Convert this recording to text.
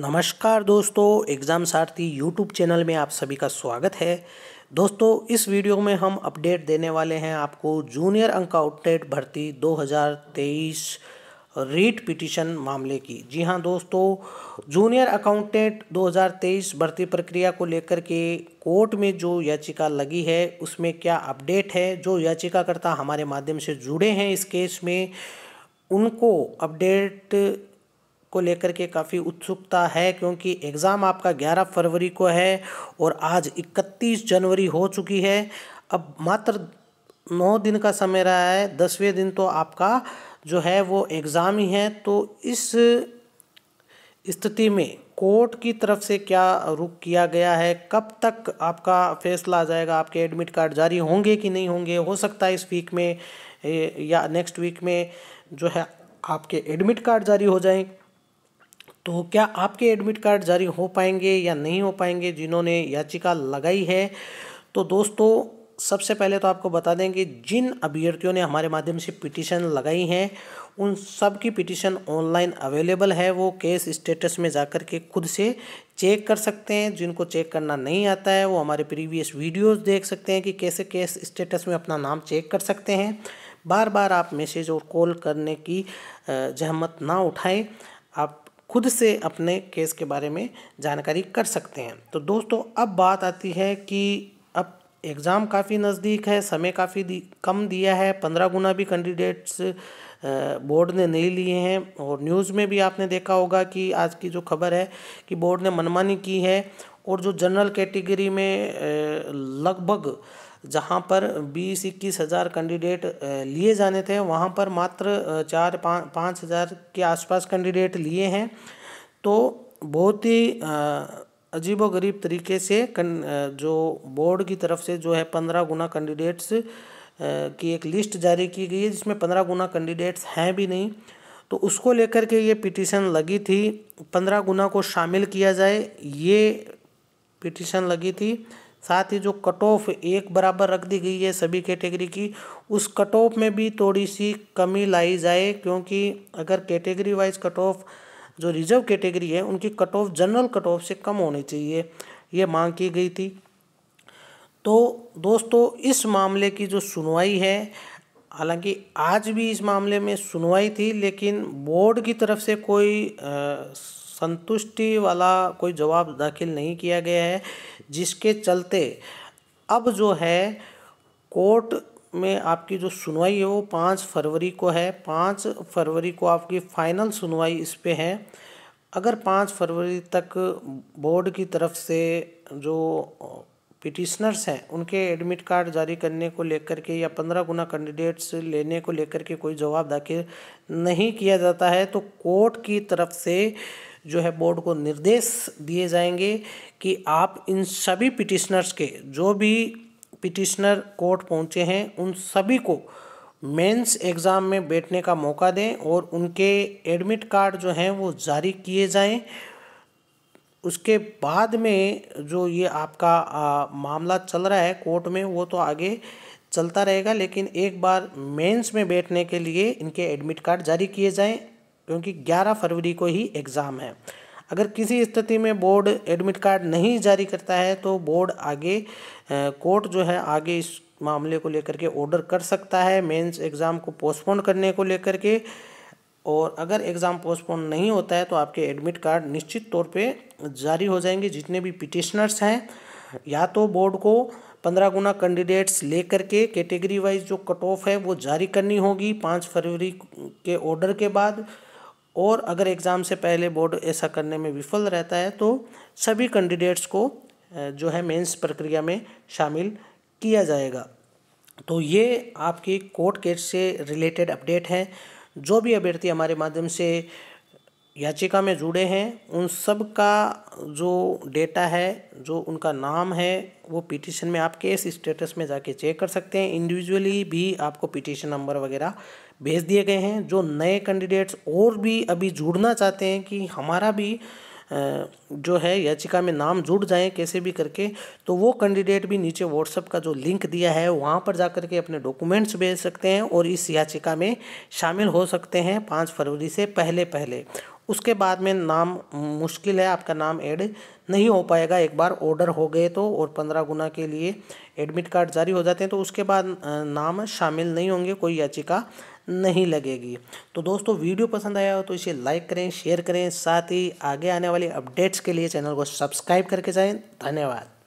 नमस्कार दोस्तों एग्ज़ाम सारथी यूट्यूब चैनल में आप सभी का स्वागत है दोस्तों इस वीडियो में हम अपडेट देने वाले हैं आपको जूनियर अंक आउटलेट भर्ती 2023 रीट पिटीशन मामले की जी हां दोस्तों जूनियर अकाउंटेंट 2023 भर्ती प्रक्रिया को लेकर के कोर्ट में जो याचिका लगी है उसमें क्या अपडेट है जो याचिकाकर्ता हमारे माध्यम से जुड़े हैं इस केस में उनको अपडेट को लेकर के काफ़ी उत्सुकता है क्योंकि एग्ज़ाम आपका 11 फरवरी को है और आज 31 जनवरी हो चुकी है अब मात्र नौ दिन का समय रहा है दसवें दिन तो आपका जो है वो एग्ज़ाम ही है तो इस स्थिति में कोर्ट की तरफ से क्या रुक किया गया है कब तक आपका फैसला आ जाएगा आपके एडमिट कार्ड जारी होंगे कि नहीं होंगे हो सकता है इस वीक में या नेक्स्ट वीक में जो है आपके एडमिट कार्ड जारी हो जाएं तो क्या आपके एडमिट कार्ड जारी हो पाएंगे या नहीं हो पाएंगे जिन्होंने याचिका लगाई है तो दोस्तों सबसे पहले तो आपको बता दें कि जिन अभ्यर्थियों ने हमारे माध्यम से पिटिशन लगाई हैं उन सब की पिटिशन ऑनलाइन अवेलेबल है वो केस स्टेटस में जाकर के खुद से चेक कर सकते हैं जिनको चेक करना नहीं आता है वो हमारे प्रीवियस वीडियोस देख सकते हैं कि कैसे केस स्टेटस में अपना नाम चेक कर सकते हैं बार बार आप मैसेज और कॉल करने की जहमत ना उठाएँ आप खुद से अपने केस के बारे में जानकारी कर सकते हैं तो दोस्तों अब बात आती है कि अब एग्ज़ाम काफ़ी नज़दीक है समय काफ़ी कम दिया है पंद्रह गुना भी कैंडिडेट्स बोर्ड ने नहीं लिए हैं और न्यूज़ में भी आपने देखा होगा कि आज की जो खबर है कि बोर्ड ने मनमानी की है और जो जनरल कैटेगरी में लगभग जहाँ पर बीस इक्कीस हज़ार कैंडिडेट लिए जाने थे वहाँ पर मात्र चार पाँच पाँच हज़ार के आसपास कैंडिडेट लिए हैं तो बहुत ही अजीबोगरीब तरीके से जो बोर्ड की तरफ से जो है पंद्रह गुना कैंडिडेट्स की एक लिस्ट जारी की गई है जिसमें पंद्रह गुना कैंडिडेट्स हैं भी नहीं तो उसको लेकर के ये पिटीशन लगी थी पंद्रह गुना को शामिल किया जाए ये पिटीशन लगी थी साथ ही जो कट ऑफ एक बराबर रख दी गई है सभी कैटेगरी की उस कट ऑफ में भी थोड़ी सी कमी लाई जाए क्योंकि अगर कैटेगरी वाइज कट ऑफ जो रिजर्व कैटेगरी है उनकी cut off general cut off से कम होनी चाहिए ये मांग की गई थी तो दोस्तों इस मामले की जो सुनवाई है हालांकि आज भी इस मामले में सुनवाई थी लेकिन बोर्ड की तरफ से कोई आ, संतुष्टि वाला कोई जवाब दाखिल नहीं किया गया है जिसके चलते अब जो है कोर्ट में आपकी जो सुनवाई है वो पाँच फरवरी को है पाँच फरवरी को आपकी फाइनल सुनवाई इस पर है अगर पाँच फरवरी तक बोर्ड की तरफ से जो पिटिशनर्स हैं उनके एडमिट कार्ड जारी करने को लेकर के या पंद्रह गुना कैंडिडेट्स लेने को लेकर के कोई जवाब दाखिल नहीं किया जाता है तो कोर्ट की तरफ से जो है बोर्ड को निर्देश दिए जाएंगे कि आप इन सभी पिटिशनर्स के जो भी पिटिशनर कोर्ट पहुँचे हैं उन सभी को मेंस एग्ज़ाम में बैठने का मौका दें और उनके एडमिट कार्ड जो हैं वो जारी किए जाएं उसके बाद में जो ये आपका आ, मामला चल रहा है कोर्ट में वो तो आगे चलता रहेगा लेकिन एक बार मेंस में बैठने के लिए इनके एडमिट कार्ड जारी किए जाएं क्योंकि 11 फरवरी को ही एग्ज़ाम है अगर किसी स्थिति में बोर्ड एडमिट कार्ड नहीं जारी करता है तो बोर्ड आगे कोर्ट जो है आगे इस मामले को लेकर के ऑर्डर कर सकता है मेंस एग्ज़ाम को पोस्टपोन करने को लेकर के और अगर एग्ज़ाम पोस्टपोन नहीं होता है तो आपके एडमिट कार्ड निश्चित तौर पे जारी हो जाएंगे जितने भी पिटिशनर्स हैं या तो बोर्ड को पंद्रह गुना कैंडिडेट्स लेकर के कैटेगरी वाइज जो कट ऑफ है वो जारी करनी होगी पाँच फरवरी के ऑर्डर के बाद और अगर एग्ज़ाम से पहले बोर्ड ऐसा करने में विफल रहता है तो सभी कैंडिडेट्स को जो है मेंस प्रक्रिया में शामिल किया जाएगा तो ये आपकी कोर्ट केस से रिलेटेड अपडेट है जो भी अभ्यर्थी हमारे माध्यम से याचिका में जुड़े हैं उन सब का जो डेटा है जो उनका नाम है वो पिटीशन में आप केस स्टेटस में जाके चेक कर सकते हैं इंडिविजुअली भी आपको पिटीशन नंबर वगैरह भेज दिए गए हैं जो नए कैंडिडेट्स और भी अभी जुड़ना चाहते हैं कि हमारा भी जो है याचिका में नाम जुड़ जाएं कैसे भी करके तो वो कैंडिडेट भी नीचे व्हाट्सअप का जो लिंक दिया है वहाँ पर जा के अपने डॉक्यूमेंट्स भेज सकते हैं और इस याचिका में शामिल हो सकते हैं पाँच फरवरी से पहले पहले उसके बाद में नाम मुश्किल है आपका नाम ऐड नहीं हो पाएगा एक बार ऑर्डर हो गए तो और पंद्रह गुना के लिए एडमिट कार्ड जारी हो जाते हैं तो उसके बाद नाम शामिल नहीं होंगे कोई याचिका नहीं लगेगी तो दोस्तों वीडियो पसंद आया हो तो इसे लाइक करें शेयर करें साथ ही आगे आने वाली अपडेट्स के लिए चैनल को सब्सक्राइब करके जाएँ धन्यवाद